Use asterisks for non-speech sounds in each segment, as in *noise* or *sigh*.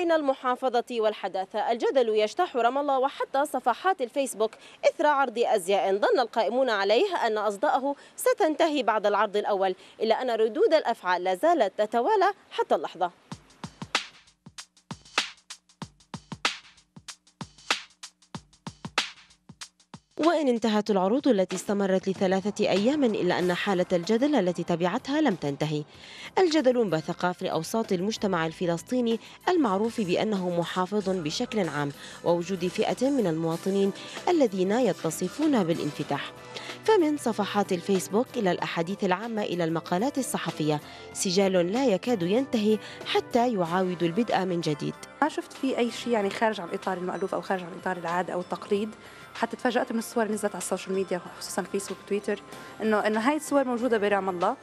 بين المحافظة والحداثة الجدل يجتاح رام الله وحتى صفحات الفيسبوك إثر عرض أزياء ظن القائمون عليه أن أصداءه ستنتهي بعد العرض الأول إلا أن ردود الأفعال لا زالت تتوالى حتى اللحظة وإن انتهت العروض التي استمرت لثلاثة أيام إلا أن حالة الجدل التي تبعتها لم تنتهي الجدل انبثق في أوساط المجتمع الفلسطيني المعروف بأنه محافظ بشكل عام ووجود فئة من المواطنين الذين يتصفون بالانفتاح فمن صفحات الفيسبوك إلى الأحاديث العامة إلى المقالات الصحفية سجال لا يكاد ينتهي حتى يعاود البدء من جديد ما شفت في أي شيء يعني خارج عن إطار المألوف أو خارج عن إطار العادة أو التقليد حتى تفاجأت من الصور اللي نزلت على السوشيال ميديا خصوصا فيسبوك وتويتر إنه إنه هاي الصور موجودة برام الله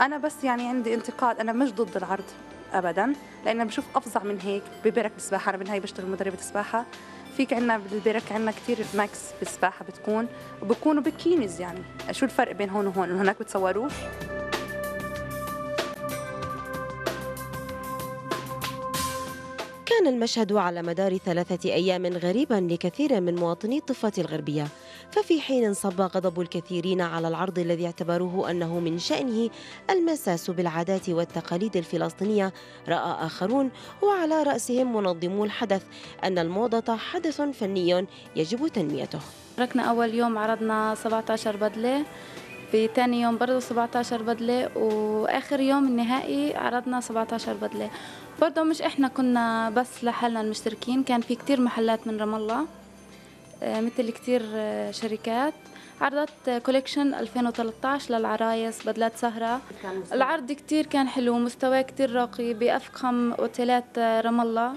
أنا بس يعني عندي انتقاد أنا مش ضد العرض ابدا لان بشوف افظع من هيك ببرك بالسباحه انا من هاي بشتغل مدربه سباحه فيك عنا بالبرك عنا كثير ماكس بالسباحه بتكون وبكونوا بكينيز يعني شو الفرق بين هون وهون هناك بتصوروش كان المشهد على مدار ثلاثة أيام غريبا لكثير من مواطني الضفة الغربية ففي حين انصب غضب الكثيرين على العرض الذي اعتبروه أنه من شأنه المساس بالعادات والتقاليد الفلسطينية رأى آخرون وعلى رأسهم منظمو الحدث أن الموضة حدث فني يجب تنميته ركنا أول يوم عرضنا 17 بدلة في ثاني يوم برضه 17 بدلة وآخر يوم النهائي عرضنا 17 بدلة برضه مش إحنا كنا بس لحالنا المشتركين كان في كتير محلات من رام الله آه، مثل كتير آه، شركات عرضت كوليكشن آه، 2013 للعرايس بدلات سهرة العرض كتير كان حلو مستواه كتير راقي بأفخم أوتيلات رام الله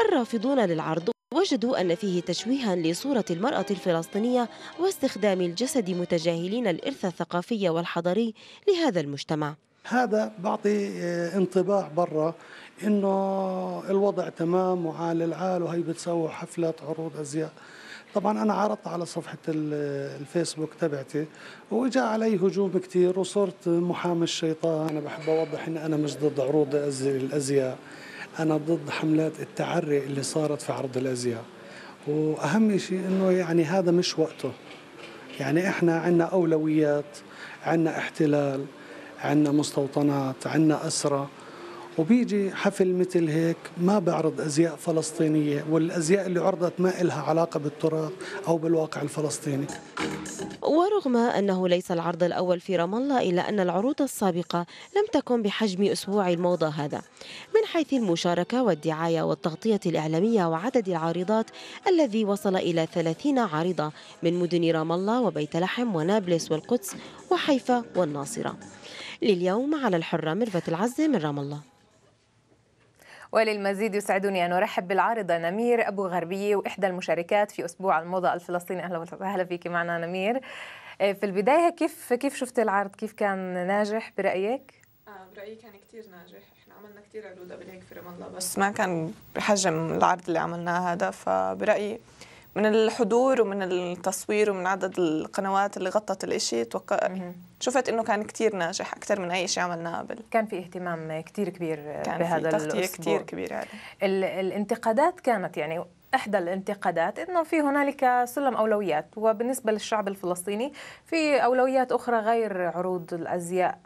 الرافضون للعرض وجدوا أن فيه تشويها لصورة المرأة الفلسطينية واستخدام الجسد متجاهلين الإرث الثقافي والحضري لهذا المجتمع هذا بعطي انطباع برا انه الوضع تمام وعال العال وهي بتسوي حفلات عروض ازياء طبعا انا عرضت على صفحه الفيسبوك تبعتي واجا علي هجوم كثير وصرت محامي الشيطان انا بحب اوضح ان انا مش ضد عروض الازياء انا ضد حملات التعري اللي صارت في عرض الازياء واهم شيء انه يعني هذا مش وقته يعني احنا عندنا اولويات عندنا احتلال عندنا مستوطنات عندنا اسره وبيجي حفل مثل هيك ما بيعرض أزياء فلسطينية والأزياء اللي عرضت ما إلها علاقة بالتراث أو بالواقع الفلسطيني ورغم أنه ليس العرض الأول في رام الله إلا أن العروض السابقة لم تكن بحجم أسبوع الموضة هذا من حيث المشاركة والدعاية والتغطية الإعلامية وعدد العارضات الذي وصل إلى 30 عارضة من مدن رام الله وبيت لحم ونابلس والقدس وحيفا والناصرة لليوم على الحرة مرفت العزة من رام الله وللمزيد يسعدني أن أرحب بالعارضة نمير أبو غربية وإحدى المشاركات في أسبوع الموضة الفلسطيني أهلا وسهلا فيك معنا نمير آه، في البداية كيف كيف شفت العرض كيف كان ناجح برأيك؟ آه، برأيي كان كثير ناجح احنا عملنا كثير عروض قبل هيك في رام الله بس ما كان بحجم العرض اللي عملناه هذا فبرأيي من الحضور ومن التصوير ومن عدد القنوات اللي غطت الإشي توقع شفت انه كان كتير ناجح اكثر من اي شيء عملناه قبل كان في اهتمام كتير كبير كان بهذا في تغطيه كثير كبيره الانتقادات كانت يعني احدى الانتقادات انه في هنالك سلم اولويات وبالنسبه للشعب الفلسطيني في اولويات اخرى غير عروض الازياء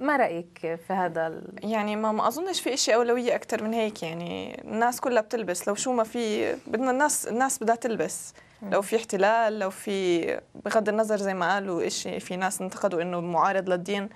ما رايك في هذا ال... يعني ما ما اظنش في شيء اولويه اكثر من هيك يعني الناس كلها بتلبس لو شو ما في بدنا الناس الناس بدها تلبس لو في احتلال لو في بغض النظر زي ما قالوا شيء في ناس انتقدوا انه معارض للدين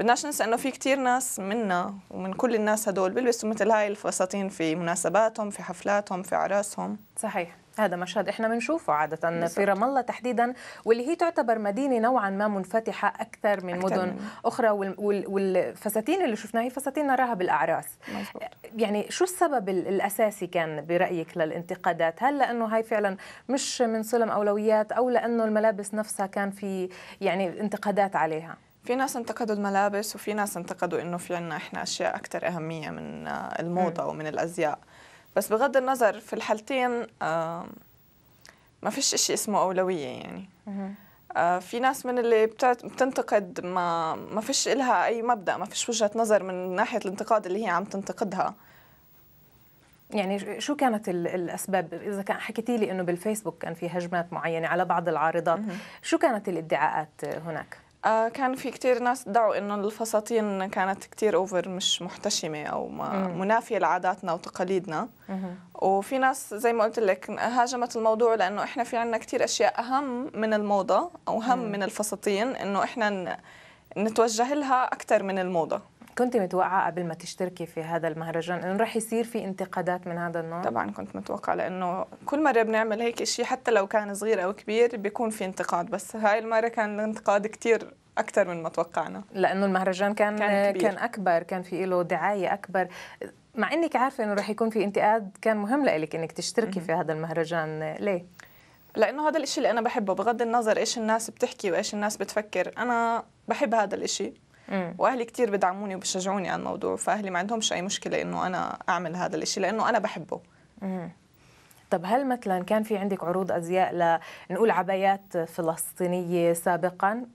بدناش ننسى انه في كتير ناس منا ومن كل الناس هدول بيلبسوا مثل هاي الفساتين في مناسباتهم في حفلاتهم في اعراسهم صحيح هذا مشهد احنا بنشوفه عاده بالزبط. في رام الله تحديدا واللي هي تعتبر مدينه نوعا ما منفتحه اكثر من أكثر مدن من. اخرى والفساتين اللي شفناها هي فساتين نراها بالاعراس مزبوط. يعني شو السبب الاساسي كان برايك للانتقادات هل لانه هاي فعلا مش من سلم اولويات او لانه الملابس نفسها كان في يعني انتقادات عليها في ناس انتقدوا الملابس وفي ناس انتقدوا انه في عنا احنا اشياء اكثر اهميه من الموضه م. ومن الازياء بس بغض النظر في الحالتين ما فيش إشي اسمه أولوية يعني آه، في ناس من اللي بتنتقد ما ما فيش إلها أي مبدأ ما فيش وجهة نظر من ناحية الانتقاد اللي هي عم تنتقدها يعني شو كانت الاسباب اذا كان حكيتي لي انه بالفيسبوك كان في هجمات معينه على بعض العارضات شو كانت الادعاءات هناك آه، كان في كتير ناس ادعوا انه الفساتين كانت كتير اوفر مش محتشمه او ما منافيه لعاداتنا وتقاليدنا وفي ناس زي ما قلت لك هاجمت الموضوع لانه احنا في عنا كتير اشياء اهم من الموضه او اهم من الفساتين انه احنا نتوجه لها اكثر من الموضه كنت متوقعة قبل ما تشتركي في هذا المهرجان انه رح يصير في انتقادات من هذا النوع؟ طبعا كنت متوقعة لانه كل مرة بنعمل هيك شيء حتى لو كان صغير او كبير بيكون في انتقاد بس هاي المرة كان الانتقاد كثير اكثر من ما توقعنا لانه المهرجان كان كان, كبير. كان اكبر كان في له دعاية اكبر مع انك عارفة انه رح يكون في انتقاد كان مهم لك انك تشتركي -م. في هذا المهرجان ليه؟ لانه هذا الشيء اللي انا بحبه بغض النظر ايش الناس بتحكي وايش الناس بتفكر انا بحب هذا الشيء واهلي كثير بدعموني وبشجعوني على الموضوع فاهلي ما عندهمش اي مشكله انه انا اعمل هذا الشيء لانه انا بحبه طب هل مثلا كان في عندك عروض ازياء لنقول عبايات فلسطينيه سابقا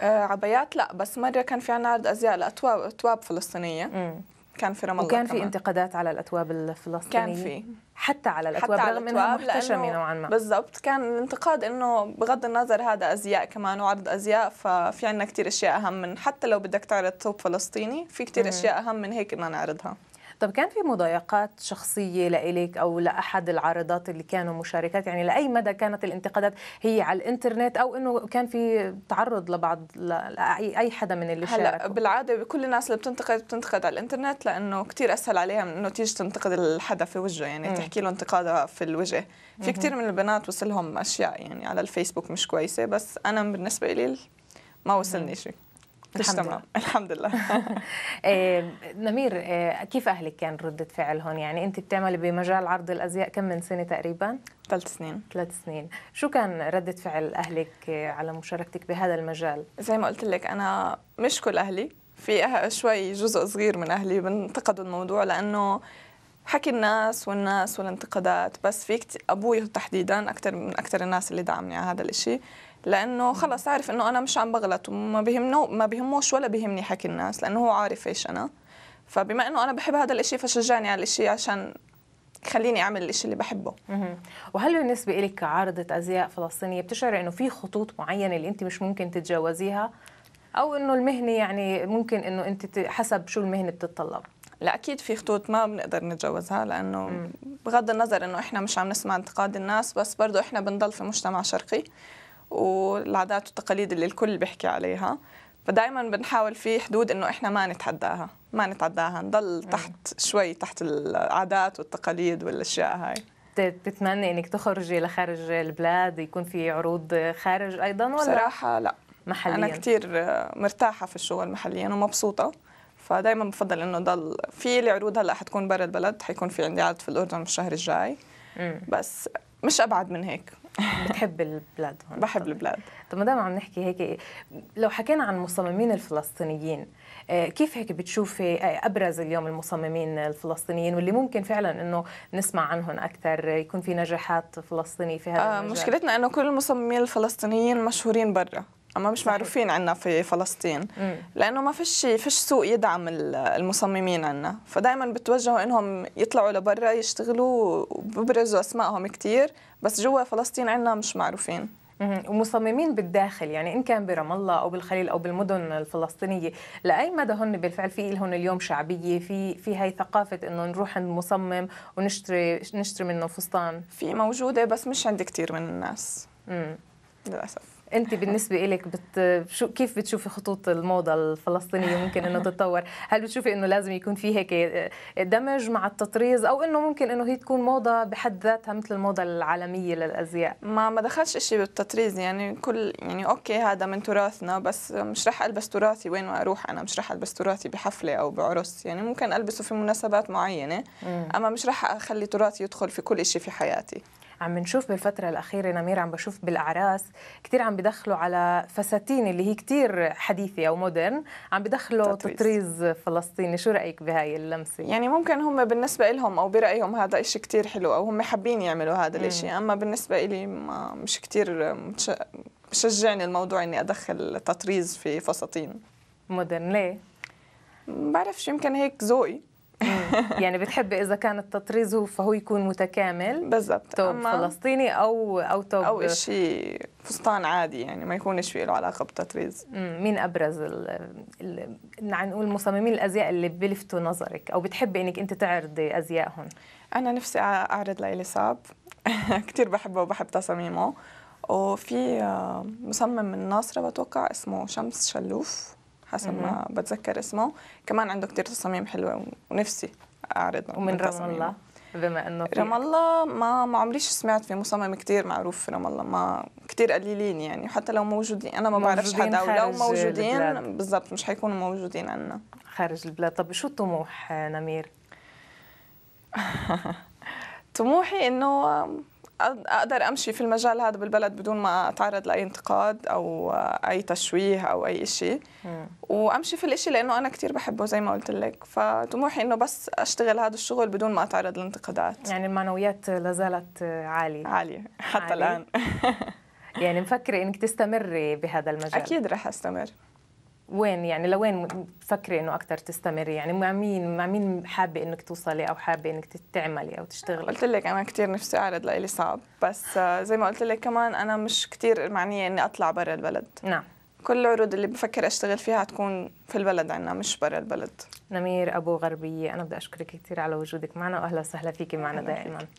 آه، عبايات لا بس مره كان في عنا عرض ازياء لاتواب فلسطينيه مم. كان في رام الله وكان في كمان. انتقادات على الأتواب الفلسطينية كان في حتى على الأتواب رغم أنها محتشمة نوعا ما بالضبط كان الانتقاد أنه بغض النظر هذا أزياء كمان وعرض أزياء ففي عندنا كثير أشياء أهم من حتى لو بدك تعرض ثوب فلسطيني في كثير أشياء أهم من هيك انه نعرضها طب كان في مضايقات شخصية لإلك أو لأحد العارضات اللي كانوا مشاركات يعني لأي مدى كانت الانتقادات هي على الإنترنت أو أنه كان في تعرض لبعض لأي حدا من اللي هلا شاركوا. بالعادة كل الناس اللي بتنتقد بتنتقد على الإنترنت لأنه كتير أسهل عليها من أنه تيجي تنتقد الحدا في وجهه يعني م. تحكي له انتقادها في الوجه في كتير من البنات وصلهم أشياء يعني على الفيسبوك مش كويسة بس أنا بالنسبة لي ما وصلني شيء تمام الحمد لله *laughs* *laughs* إيه، نمير إيه، كيف اهلك كان ردة فعلهم يعني انت بتعملي بمجال عرض الازياء كم من سنه تقريبا ثلاث سنين ثلاث سنين شو كان ردة فعل اهلك إيه، على مشاركتك بهذا المجال زي ما قلت لك انا مش كل اهلي في أه، شوي جزء صغير من اهلي بنتقدوا الموضوع لانه حكي الناس والناس والانتقادات بس في ابوي تحديدا اكثر من اكثر الناس اللي دعمني على هذا الشيء لانه خلص عارف انه انا مش عم بغلط وما بهمنه ما بهموش ولا بهمني حكي الناس لانه هو عارف ايش انا فبما انه انا بحب هذا الاشي فشجعني على الاشي عشان خليني اعمل الاشي اللي بحبه وهل بالنسبه لك كعارضه ازياء فلسطينيه بتشعري انه في خطوط معينه اللي انت مش ممكن تتجاوزيها او انه المهنه يعني ممكن انه انت حسب شو المهنه بتتطلب لا اكيد في خطوط ما بنقدر نتجاوزها لانه بغض النظر انه احنا مش عم نسمع انتقاد الناس بس برضه احنا بنضل في مجتمع شرقي والعادات والتقاليد اللي الكل بيحكي عليها فدائما بنحاول في حدود انه احنا ما نتعداها ما نتعداها نضل تحت شوي تحت العادات والتقاليد والاشياء هاي بتتمنى انك تخرجي لخارج البلاد يكون في عروض خارج ايضا ولا صراحه لا محليا انا كثير مرتاحه في الشغل محليا ومبسوطه فدائما بفضل انه ضل في لي عروض هلا حتكون برا البلد حيكون في عندي عرض في الاردن الشهر الجاي بس مش ابعد من هيك بتحب البلاد هون بحب طبعا. البلاد طب ما دام عم نحكي هيك لو حكينا عن المصممين الفلسطينيين آه، كيف هيك بتشوفي آه، ابرز اليوم المصممين الفلسطينيين واللي ممكن فعلا انه نسمع عنهم اكثر يكون في نجاحات فلسطينيه في هذا آه المجال. مشكلتنا انه كل المصممين الفلسطينيين مشهورين برا اما مش صحيح. معروفين عندنا في فلسطين مم. لانه ما فيش فيش سوق يدعم المصممين عندنا فدائما بتوجهوا انهم يطلعوا لبرا يشتغلوا وببرزوا اسمائهم كثير بس جوا فلسطين عندنا مش معروفين ومصممين بالداخل يعني ان كان برام الله او بالخليل او بالمدن الفلسطينيه لاي مدى هن بالفعل في لهم اليوم شعبيه في في هاي ثقافه انه نروح عند مصمم ونشتري نشتري منه فستان في موجوده بس مش عند كثير من الناس امم للاسف انت بالنسبه لك بت... شو كيف بتشوفي خطوط الموضه الفلسطينيه ممكن انه تتطور هل بتشوفي انه لازم يكون في هيك آه، دمج مع التطريز او انه ممكن انه هي تكون موضه بحد ذاتها مثل الموضه العالميه للازياء ما ما دخلش شيء بالتطريز يعني كل يعني اوكي هذا من تراثنا بس مش رح البس تراثي وين ما اروح انا مش رح البس تراثي بحفله او بعرس يعني ممكن البسه في مناسبات معينه اما مش رح اخلي تراثي يدخل في كل شيء في حياتي عم نشوف بالفترة الأخيرة نمير عم بشوف بالأعراس كثير عم بدخلوا على فساتين اللي هي كثير حديثة أو مودرن عم بدخلوا تطريز فلسطيني شو رأيك بهاي اللمسة؟ يعني ممكن هم بالنسبة لهم أو برأيهم هذا إشي كثير حلو أو هم حابين يعملوا هذا الإشي أما بالنسبة إلي مش كثير شجعني الموضوع إني أدخل تطريز في فساتين مودرن ليه؟ بعرفش يمكن هيك ذوقي يعني بتحبي اذا كان التطريز فهو يكون متكامل بالضبط توب فلسطيني او او توب او شيء فستان عادي يعني ما يكونش في له علاقه بالتطريز مين ابرز ال نقول مصممين الازياء اللي بلفتوا نظرك او بتحبي انك انت تعرضي ازيائهم انا نفسي اعرض لإلي صعب *laughs* كثير بحبه وبحب تصاميمه وفي آه، مصمم من الناصره بتوقع اسمه شمس شلوف حسب ما بتذكر اسمه كمان عنده كتير تصاميم حلوه ونفسي اعرض ومن رام الله بما انه رام الله ما ما عمريش سمعت في مصمم كتير معروف في رام الله ما كتير قليلين يعني حتى لو موجودين انا ما بعرفش حدا ولو موجودين بالضبط مش حيكونوا موجودين عندنا خارج البلاد طب شو الطموح نمير *laughs* طموحي انه اقدر امشي في المجال هذا بالبلد بدون ما اتعرض لاي انتقاد او آه، اي تشويه او اي شيء وامشي في الشيء لانه انا كثير بحبه زي ما قلت لك فطموحي انه بس اشتغل هذا الشغل بدون ما اتعرض لانتقادات يعني المعنويات لا زالت آه، عاليه عاليه حتى عالي. الان *laughs* يعني مفكره انك تستمري بهذا المجال اكيد رح استمر وين يعني لوين بتفكري انه اكثر تستمري يعني مع مين مع مين حابه انك توصلي او حابه انك تعملي او تشتغلي قلت لك انا كثير نفسي اعرض لإلي صعب بس زي ما قلت لك كمان انا مش كثير معنيه اني اطلع برا البلد نعم كل العروض اللي بفكر اشتغل فيها تكون في البلد عنا مش برا البلد نمير ابو غربيه انا بدي اشكرك كثير على وجودك معنا واهلا وسهلا فيكي معنا دائما فيك.